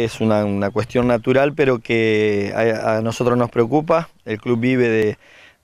Es una, cuestión natural, pero que a, nosotros nos preocupa. El club vive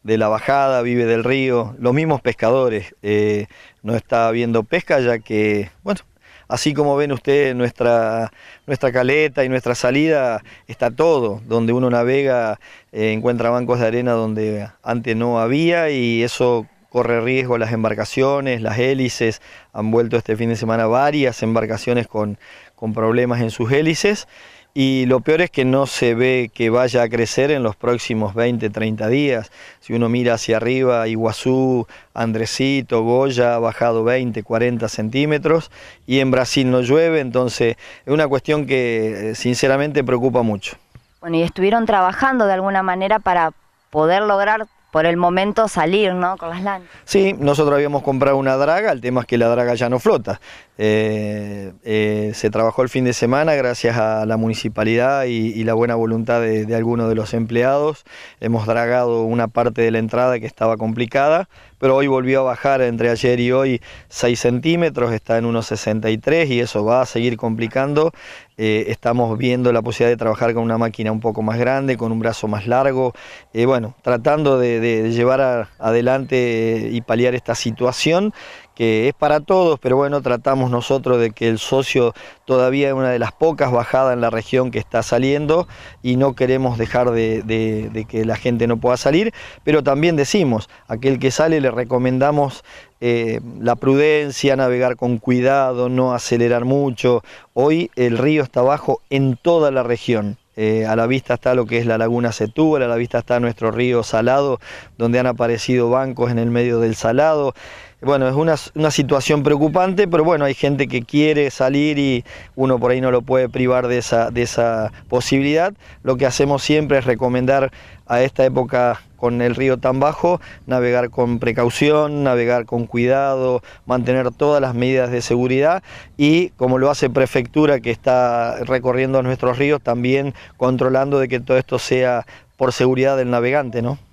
de, la bajada, vive del río. Los mismos pescadores eh, no está habiendo pesca, ya que, bueno, así como ven ustedes nuestra, nuestra caleta y nuestra salida, está todo. Donde uno navega eh, encuentra bancos de arena donde antes no había y eso corre riesgo las embarcaciones, las hélices, han vuelto este fin de semana varias embarcaciones con, con problemas en sus hélices y lo peor es que no se ve que vaya a crecer en los próximos 20, 30 días. Si uno mira hacia arriba, Iguazú, Andresito, Goya ha bajado 20, 40 centímetros y en Brasil no llueve, entonces es una cuestión que eh, sinceramente preocupa mucho. Bueno, y estuvieron trabajando de alguna manera para poder lograr por el momento salir ¿no? con las lanchas. Sí, nosotros habíamos comprado una draga, el tema es que la draga ya no flota. Eh, eh, se trabajó el fin de semana gracias a la municipalidad y, la buena voluntad de, algunos de los empleados. Hemos dragado una parte de la entrada que estaba complicada, pero hoy volvió a bajar entre ayer y hoy 6 centímetros, está en unos 63 y eso va a seguir complicando. Eh, estamos viendo la posibilidad de trabajar con una máquina un poco más grande, con un brazo más largo, bueno, tratando de llevar adelante y paliar esta situación que es para todos, pero bueno, tratamos nosotros de que el socio todavía es una de las pocas bajadas en la región que está saliendo y no queremos dejar de, que la gente no pueda salir, pero también decimos, aquel que sale le recomendamos eh, la prudencia, navegar con cuidado, no acelerar mucho. Hoy el río está bajo en toda la región. Eh, a la vista está lo que es la laguna Setúbal, a la vista está nuestro río Salado, donde han aparecido bancos en el medio del Salado bueno, es una, situación preocupante, pero bueno, hay gente que quiere salir y uno por ahí no lo puede privar de esa, de esa posibilidad. Lo que hacemos siempre es recomendar a esta época con el río tan bajo, navegar con precaución, navegar con cuidado, mantener todas las medidas de seguridad y como lo hace prefectura que está recorriendo nuestros ríos, también controlando de que todo esto sea por seguridad del navegante, ¿no?